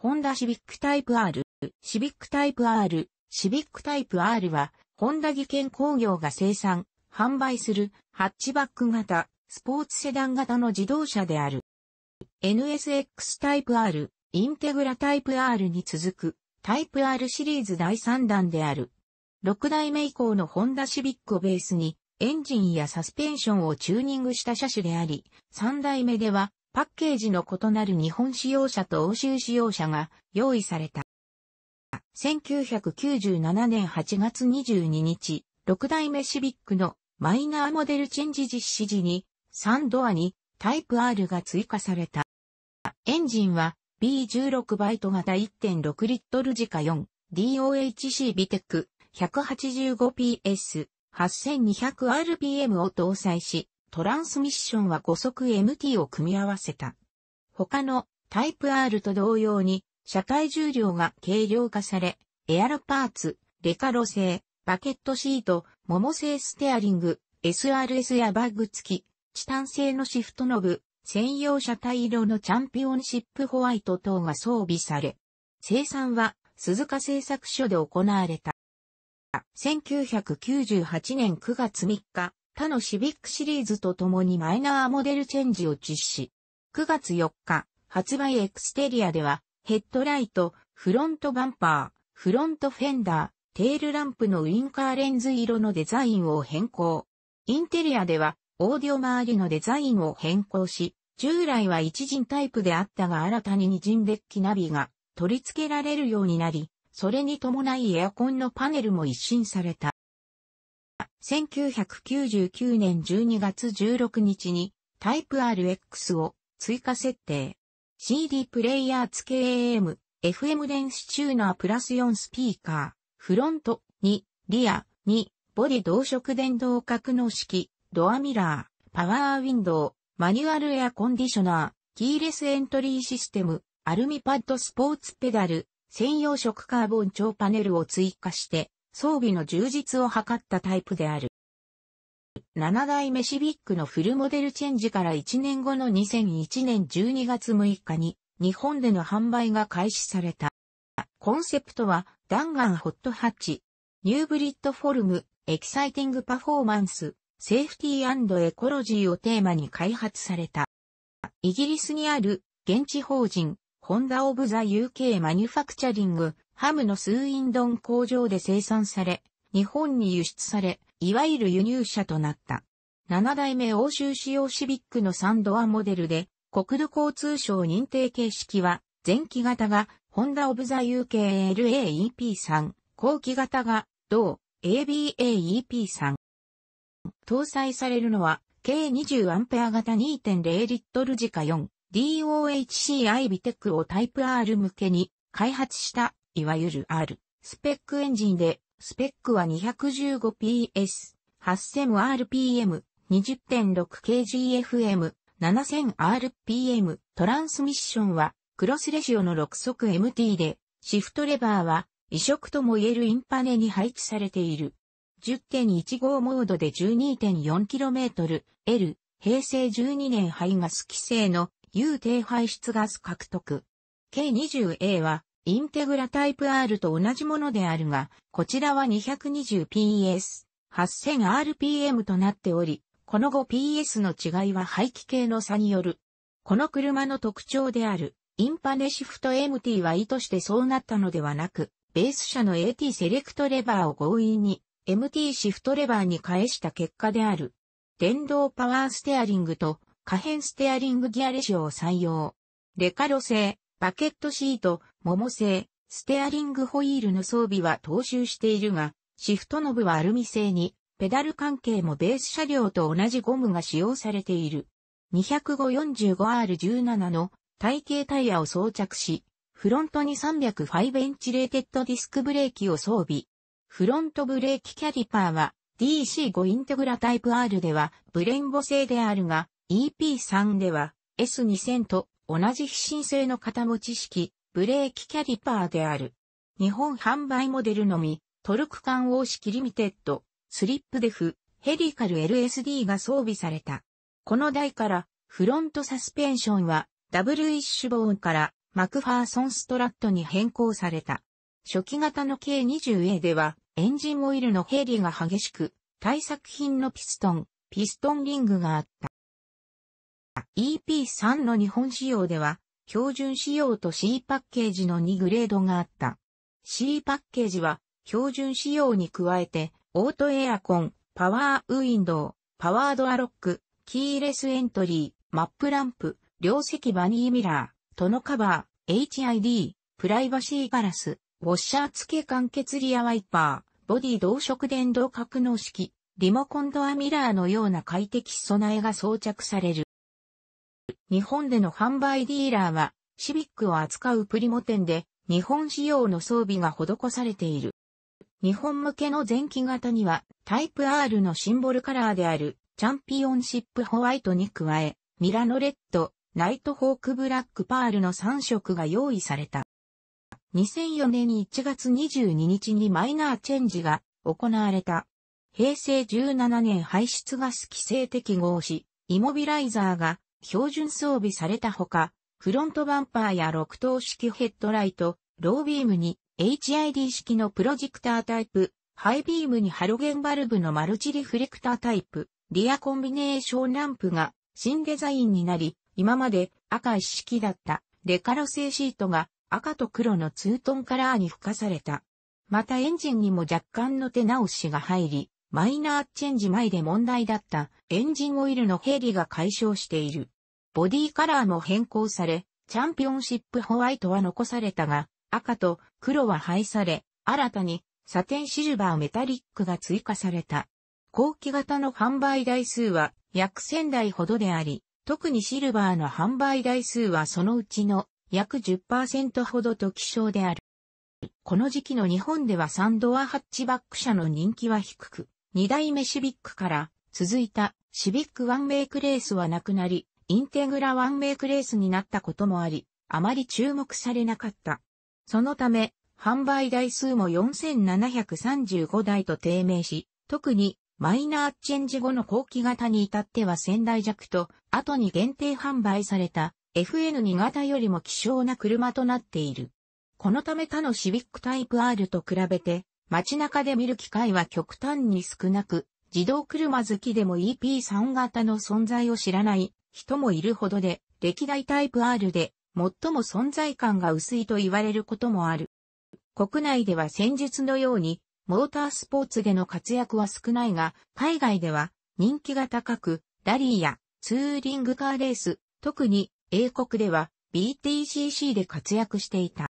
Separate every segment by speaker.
Speaker 1: ホンダシビックタイプ R、シビックタイプ R、シビックタイプ R は、ホンダ技研工業が生産、販売する、ハッチバック型、スポーツセダン型の自動車である。NSX タイプ R、インテグラタイプ R に続く、タイプ R シリーズ第3弾である。6代目以降のホンダシビックをベースに、エンジンやサスペンションをチューニングした車種であり、3代目では、パッケージの異なる日本使用者と欧州使用者が用意された。1997年8月22日、6代目シビックのマイナーモデルチェンジ実施時に3ドアにタイプ R が追加された。エンジンは B16 バイト型1.6リットル時価 4DOHC ビテック 185PS 8200rpm を搭載し、トランスミッションは5速 MT を組み合わせた。他のタイプ R と同様に、車体重量が軽量化され、エアロパーツ、レカロ製、バケットシート、桃製ステアリング、SRS やバッグ付き、チタン製のシフトノブ、専用車体色のチャンピオンシップホワイト等が装備され、生産は鈴鹿製作所で行われた。1998年9月3日、他のシビックシリーズと共にマイナーモデルチェンジを実施。9月4日、発売エクステリアでは、ヘッドライト、フロントバンパー、フロントフェンダー、テールランプのウインカーレンズ色のデザインを変更。インテリアでは、オーディオ周りのデザインを変更し、従来は一陣タイプであったが新たに二陣デッキナビが取り付けられるようになり、それに伴いエアコンのパネルも一新された。1999年12月16日にタイプ RX を追加設定。CD プレイヤー付け AM、FM 電子チューナープラス4スピーカー、フロント2、リア2、ボディ同色電動格納式、ドアミラー、パワーウィンドウ、マニュアルエアコンディショナー、キーレスエントリーシステム、アルミパッドスポーツペダル、専用色カーボン超パネルを追加して、装備の充実を図ったタイプである。7代目シビックのフルモデルチェンジから1年後の2001年12月6日に日本での販売が開始された。コンセプトは弾丸ホットハッチ、ニューブリッドフォルム、エキサイティングパフォーマンス、セーフティーエコロジーをテーマに開発された。イギリスにある現地法人、ホンダオブザ UK マニュファクチャリングハムのスーインドン工場で生産され、日本に輸出され、いわゆる輸入車となった。7代目欧州仕様シビックのサンドアモデルで、国土交通省認定形式は、前期型が、ホンダオブザ UKLAEP3、後期型が、同 ABAEP3。搭載されるのは、計2 0ア型2.0リットル時価 4DOHCI ビテックをタイプ R 向けに開発したいわゆる R、スペックエンジンで、スペックは 215PS、8000rpm、20.6kgfm、7000rpm、トランスミッションは、クロスレシオの6速 MT で、シフトレバーは、移植とも言えるインパネに配置されている。10.15モードで 12.4km、L、平成12年排ガス規制の U 低排出ガス獲得。K20A はインテグラタイプ R と同じものであるが、こちらは 220PS、8000rpm となっており、この 5PS の違いは排気系の差による。この車の特徴である、インパネシフト MT は意図してそうなったのではなく、ベース車の AT セレクトレバーを強引に MT シフトレバーに返した結果である。電動パワーステアリングと可変ステアリングギアレシオを採用。レカロ製、バケットシート、桃製、ステアリングホイールの装備は踏襲しているが、シフトノブはアルミ製に、ペダル関係もベース車両と同じゴムが使用されている。205-45R17 の体型タイヤを装着し、フロントに305インチレーテッドディスクブレーキを装備。フロントブレーキキャリパーは DC5 インテグラタイプ R ではブレンボ製であるが、EP3 では S2000 と同じ非申請の型持ち式、ブレーキキャリパーである。日本販売モデルのみ、トルク間応式リミテッド、スリップデフ、ヘリカル LSD が装備された。この台から、フロントサスペンションは、ダブルイッシュボーンからマクファーソンストラットに変更された。初期型の K20A では、エンジンオイルのヘリが激しく、対策品のピストン、ピストンリングがあった。EP3 の日本仕様では、標準仕様と C パッケージの2グレードがあった。C パッケージは、標準仕様に加えて、オートエアコン、パワーウィンドウ、パワードアロック、キーレスエントリー、マップランプ、両席バニーミラー、トノカバー、HID、プライバシーガラス、ウォッシャー付け完結リアワイパー、ボディ同色電動格納式、リモコンドアミラーのような快適備えが装着される。日本での販売ディーラーは、シビックを扱うプリモ店で、日本仕様の装備が施されている。日本向けの前期型には、タイプ R のシンボルカラーである、チャンピオンシップホワイトに加え、ミラノレッド、ナイトホークブラックパールの3色が用意された。2004年1月22日にマイナーチェンジが行われた。平成17年排出ガス規制適合し、イモビライザーが標準装備されたほか、フロントバンパーや6灯式ヘッドライト、ロービームに HID 式のプロジェクタータイプ、ハイビームにハロゲンバルブのマルチリフレクタータイプ、リアコンビネーションランプが新デザインになり、今まで赤一式だったレカロ製シートが赤と黒のツートンカラーに付加された。またエンジンにも若干の手直しが入り、マイナーチェンジ前で問題だったエンジンオイルのヘリが解消している。ボディカラーも変更され、チャンピオンシップホワイトは残されたが、赤と黒は廃され、新たにサテンシルバーメタリックが追加された。後期型の販売台数は約1000台ほどであり、特にシルバーの販売台数はそのうちの約10%ほどと希少である。この時期の日本ではサンドアハッチバック車の人気は低く、2代目シビックから続いたシビックワンメイクレースはなくなり、インテグラワンメイクレースになったこともあり、あまり注目されなかった。そのため、販売台数も4735台と低迷し、特にマイナーチェンジ後の後期型に至っては仙台弱と、後に限定販売された FN2 型よりも希少な車となっている。このため他のシビックタイプ R と比べて、街中で見る機会は極端に少なく、自動車好きでも EP3 型の存在を知らない人もいるほどで、歴代タイプ R で最も存在感が薄いと言われることもある。国内では先日のように、モータースポーツでの活躍は少ないが、海外では人気が高く、ラリーやツーリングカーレース、特に英国では BTCC で活躍していた。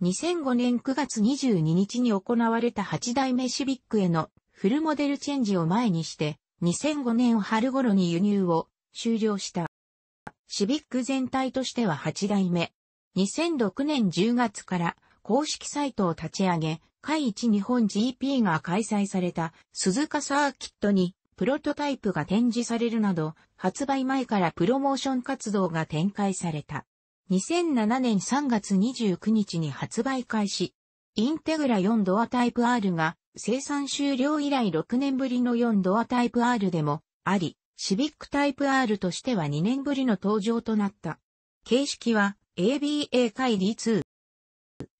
Speaker 1: 2005年9月22日に行われた8代目シビックへのフルモデルチェンジを前にして、2005年春頃に輸入を終了した。シビック全体としては8代目。2006年10月から公式サイトを立ち上げ、会一日本 GP が開催された鈴鹿サーキットにプロトタイプが展示されるなど、発売前からプロモーション活動が展開された。2007年3月29日に発売開始。インテグラ4ドアタイプ R が生産終了以来6年ぶりの4ドアタイプ R でもあり、シビックタイプ R としては2年ぶりの登場となった。形式は ABA 回 D2。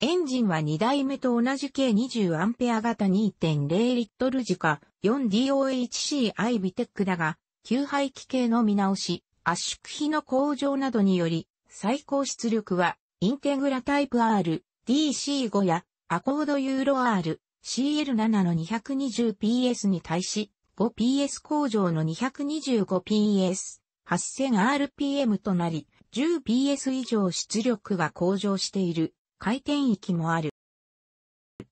Speaker 1: エンジンは2台目と同じ計 20A 型 2.0L 時か 4DOHCI ビテックだが、給排気系の見直し、圧縮比の向上などにより、最高出力は、インテグラタイプ R、DC5 や、アコードユーロ R、CL7 の 220PS に対し、5PS 工場の 225PS、8000rpm となり、10PS 以上出力が向上している回転域もある。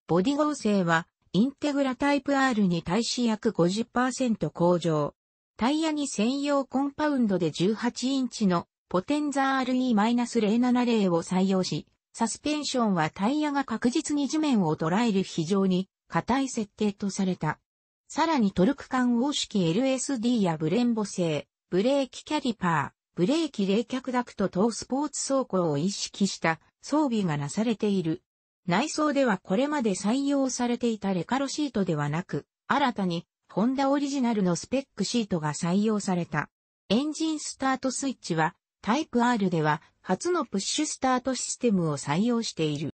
Speaker 1: ボディ合成は、インテグラタイプ R に対し約50%向上。タイヤに専用コンパウンドで18インチのポテンザ RE-070 を採用し、サスペンションはタイヤが確実に地面を捉える非常に硬い設定とされた。さらにトルク間応式 LSD やブレンボ製、ブレーキキャリパー、ブレーキ冷却ダクト等スポーツ走行を意識した装備がなされている。内装ではこれまで採用されていたレカロシートではなく、新たにホンダオリジナルのスペックシートが採用された。エンジンスタートスイッチはタイプ R では初のプッシュスタートシステムを採用している。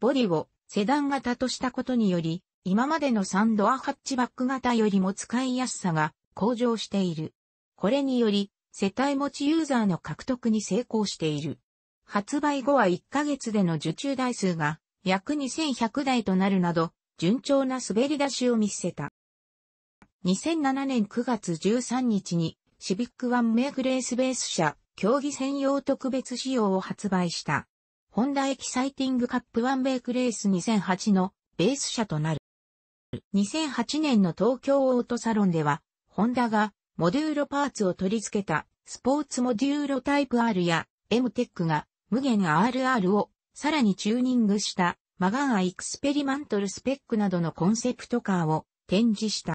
Speaker 1: ボディをセダン型としたことにより、今までのサンドアハッチバック型よりも使いやすさが向上している。これにより、世帯持ちユーザーの獲得に成功している。発売後は1ヶ月での受注台数が約2100台となるなど、順調な滑り出しを見せた。2007年9月13日にシビックワンメイクレースベース社競技専用特別仕様を発売した。ホンダエキサイティングカップワンベイクレース2008のベース車となる。2008年の東京オートサロンでは、ホンダがモデューロパーツを取り付けたスポーツモデューロタイプ R や M テックが無限 RR をさらにチューニングしたマガンアエクスペリマントルスペックなどのコンセプトカーを展示した。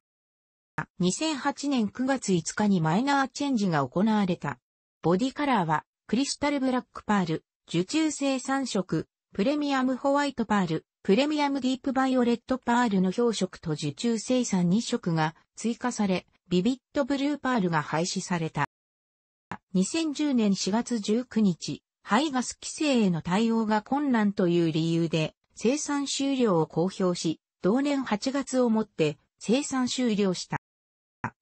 Speaker 1: 2008年9月5日にマイナーチェンジが行われた。ボディカラーは、クリスタルブラックパール、受注性3色、プレミアムホワイトパール、プレミアムディープバイオレットパールの表色と受注生産2色が追加され、ビビットブルーパールが廃止された。2010年4月19日、排ガス規制への対応が困難という理由で生産終了を公表し、同年8月をもって生産終了した。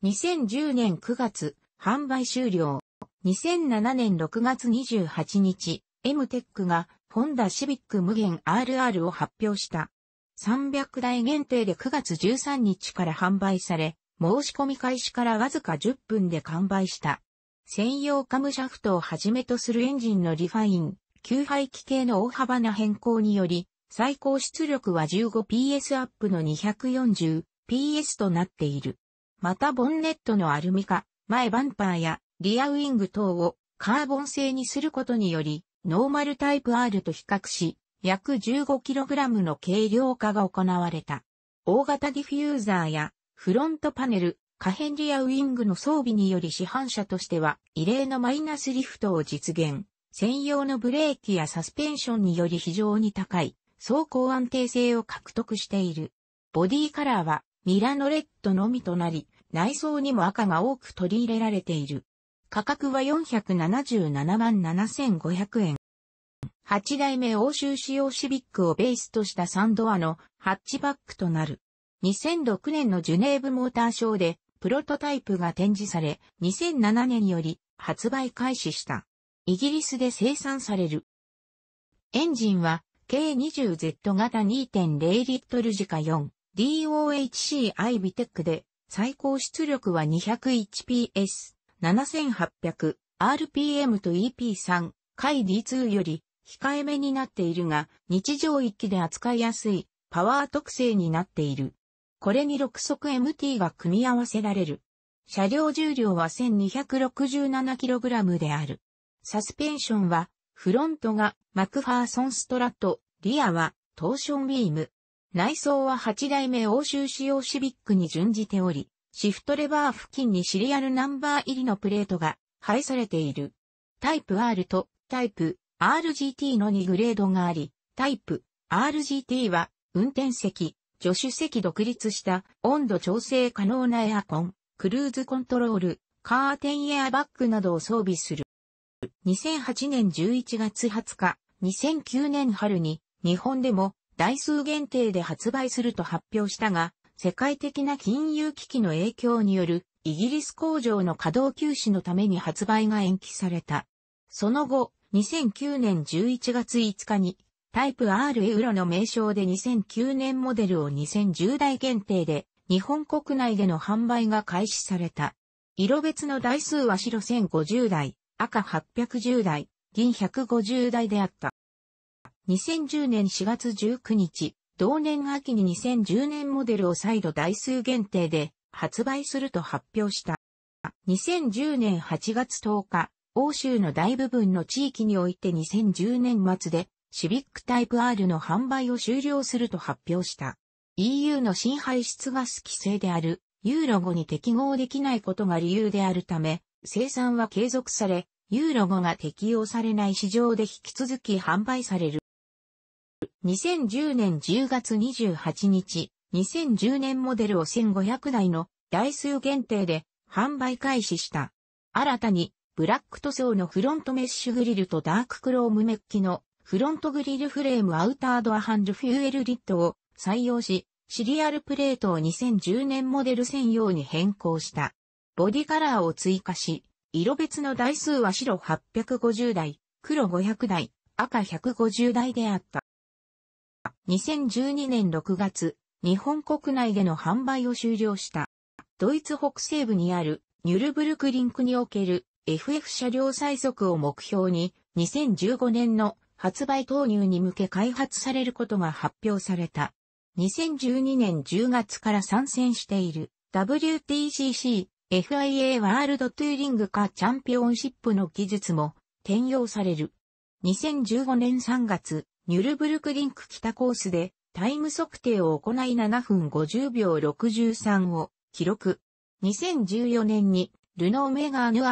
Speaker 1: 2010年9月、販売終了。2007年6月28日、M テックがホンダシビック無限 RR を発表した。300台限定で9月13日から販売され、申し込み開始からわずか10分で完売した。専用カムシャフトをはじめとするエンジンのリファイン、給排気系の大幅な変更により、最高出力は 15PS アップの 240PS となっている。またボンネットのアルミ化、前バンパーやリアウィング等をカーボン製にすることにより、ノーマルタイプ R と比較し、約 15kg の軽量化が行われた。大型ディフューザーやフロントパネル、可変リアウィングの装備により市販車としては異例のマイナスリフトを実現。専用のブレーキやサスペンションにより非常に高い走行安定性を獲得している。ボディカラーはミラノレッドのみとなり、内装にも赤が多く取り入れられている。価格は477万7500円。8代目欧州仕様シビックをベースとしたサンドアのハッチバックとなる。2006年のジュネーブモーターショーでプロトタイプが展示され、2007年より発売開始した。イギリスで生産される。エンジンは K20Z 型2.0リットル時価 4DOHCI ビテックで最高出力は 201PS。7800、RPM と EP3、回 D2 より控えめになっているが、日常一気で扱いやすいパワー特性になっている。これに6速 MT が組み合わせられる。車両重量は 1267kg である。サスペンションは、フロントがマクファーソンストラット、リアはトーションビーム。内装は8代目欧州仕様シビックに準じており、シフトレバー付近にシリアルナンバー入りのプレートが配されている。タイプ R とタイプ RGT の2グレードがあり、タイプ RGT は運転席、助手席独立した温度調整可能なエアコン、クルーズコントロール、カーテンエアバッグなどを装備する。2008年11月20日、2009年春に日本でも台数限定で発売すると発表したが、世界的な金融危機の影響によるイギリス工場の稼働休止のために発売が延期された。その後、2009年11月5日にタイプ R エウロの名称で2009年モデルを2010台限定で日本国内での販売が開始された。色別の台数は白1050台、赤810台、銀150台であった。2010年4月19日、同年秋に2010年モデルを再度台数限定で発売すると発表した。2010年8月10日、欧州の大部分の地域において2010年末でシビックタイプ R の販売を終了すると発表した。EU の新排出ガス規制であるユーロ5に適合できないことが理由であるため、生産は継続され、ユーロ5が適用されない市場で引き続き販売される。2010年10月28日、2010年モデルを1500台の台数限定で販売開始した。新たに、ブラック塗装のフロントメッシュグリルとダーククロームメッキのフロントグリルフレームアウタードアハンドフューエルリットを採用し、シリアルプレートを2010年モデル専用に変更した。ボディカラーを追加し、色別の台数は白850台、黒500台、赤150台であった。2012年6月、日本国内での販売を終了した。ドイツ北西部にあるニュルブルクリンクにおける FF 車両最速を目標に2015年の発売投入に向け開発されることが発表された。2012年10月から参戦している WTCC FIA ワールドトゥーリングカーチャンピオンシップの技術も転用される。2015年3月、ニュルブルクリンク北コースでタイム測定を行い7分50秒63を記録。2014年にルノーメガーヌ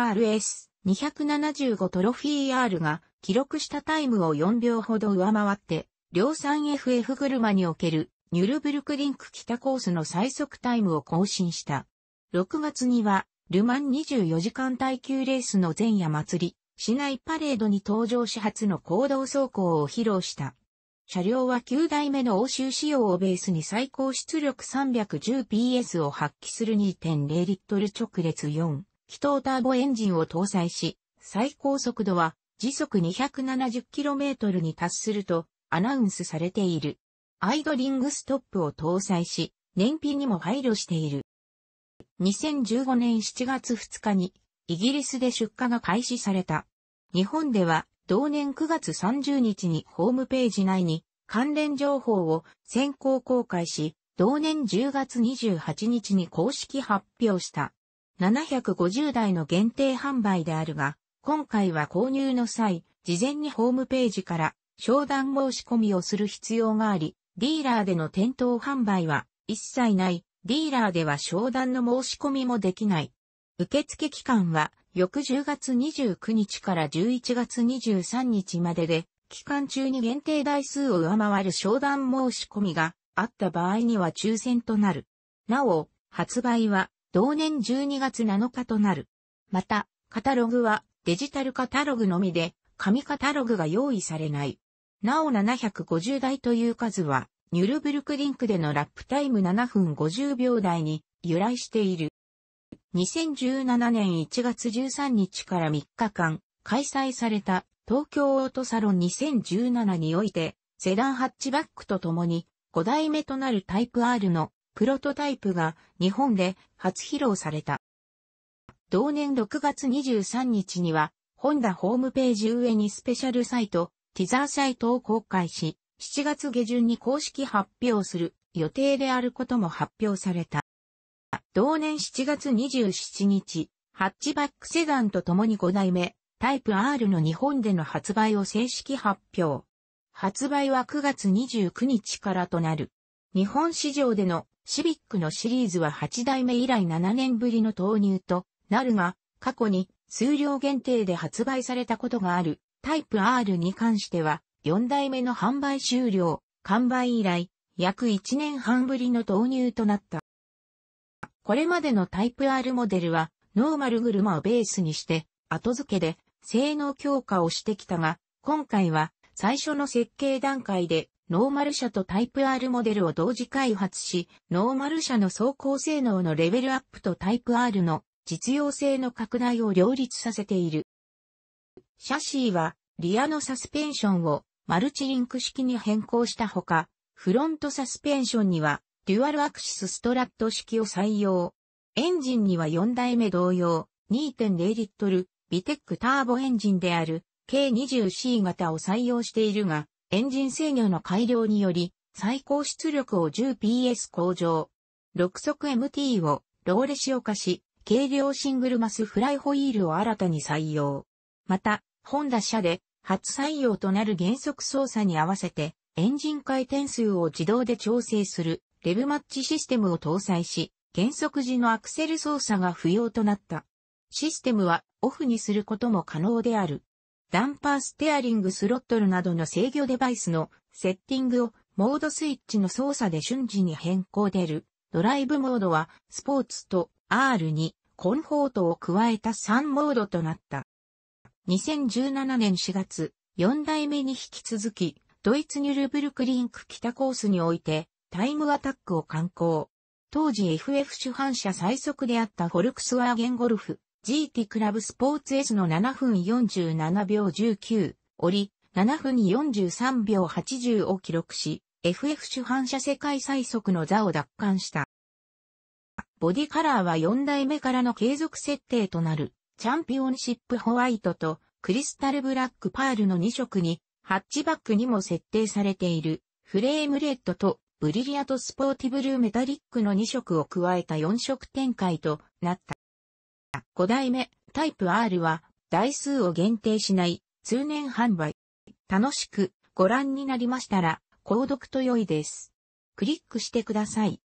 Speaker 1: RS275 トロフィー R が記録したタイムを4秒ほど上回って、量産 FF 車におけるニュルブルクリンク北コースの最速タイムを更新した。6月には、ルマン24時間耐久レースの前夜祭り、市内パレードに登場し初の行動走行を披露した。車両は9台目の欧州仕様をベースに最高出力 310PS を発揮する2.0リットル直列4気筒ターボエンジンを搭載し、最高速度は時速 270km に達するとアナウンスされている。アイドリングストップを搭載し、燃費にも配慮している。2015年7月2日にイギリスで出荷が開始された日本では同年9月30日にホームページ内に関連情報を先行公開し、同年10月28日に公式発表した。750台の限定販売であるが、今回は購入の際、事前にホームページから商談申し込みをする必要があり、ディーラーでの店頭販売は一切ない、ディーラーでは商談の申し込みもできない。受付期間は翌10月29日から11月23日までで、期間中に限定台数を上回る商談申し込みがあった場合には抽選となる。なお、発売は同年12月7日となる。また、カタログはデジタルカタログのみで、紙カタログが用意されない。なお750台という数は、ニュルブルクリンクでのラップタイム7分50秒台に由来している。2017年1月13日から3日間開催された東京オートサロン2017においてセダンハッチバックとともに5代目となるタイプ R のプロトタイプが日本で初披露された。同年6月23日には、ホンダホームページ上にスペシャルサイト、ティザーサイトを公開し、7月下旬に公式発表する予定であることも発表された。同年7月27日、ハッチバックセダンと共に5代目、タイプ R の日本での発売を正式発表。発売は9月29日からとなる。日本市場でのシビックのシリーズは8代目以来7年ぶりの投入となるが、過去に数量限定で発売されたことがあるタイプ R に関しては4代目の販売終了、完売以来約1年半ぶりの投入となった。これまでのタイプ R モデルは、ノーマル車をベースにして、後付けで性能強化をしてきたが、今回は最初の設計段階でノーマル車とタイプ R モデルを同時開発し、ノーマル車の走行性能のレベルアップとタイプ R の実用性の拡大を両立させている。シャシーはリアのサスペンションをマルチリンク式に変更したほか、フロントサスペンションにはデュアルアクシスストラット式を採用。エンジンには4台目同様、2.0リットル、ビテックターボエンジンである K20C 型を採用しているが、エンジン制御の改良により、最高出力を 10PS 向上。6速 MT をローレシオ化し、軽量シングルマスフライホイールを新たに採用。また、ホンダ車で初採用となる減速操作に合わせて、エンジン回転数を自動で調整するレブマッチシステムを搭載し、減速時のアクセル操作が不要となった。システムはオフにすることも可能である。ダンパーステアリングスロットルなどの制御デバイスのセッティングをモードスイッチの操作で瞬時に変更出る。ドライブモードはスポーツと R にコンフォートを加えた3モードとなった。2017年4月、4代目に引き続き、ドイツニュルブルクリンク北コースにおいて、タイムアタックを観行。当時 FF 主犯者最速であったフォルクスワーゲンゴルフ GT クラブスポーツ S の7分47秒19、折、7分43秒80を記録し、FF 主犯者世界最速の座を奪還した。ボディカラーは4代目からの継続設定となる、チャンピオンシップホワイトとクリスタルブラックパールの2色に、ハッチバックにも設定されている、フレームレッドとブリリアとスポーティブルーメタリックの2色を加えた4色展開となった。5代目、タイプ R は、台数を限定しない、通年販売。楽しくご覧になりましたら、購読と良いです。クリックしてください。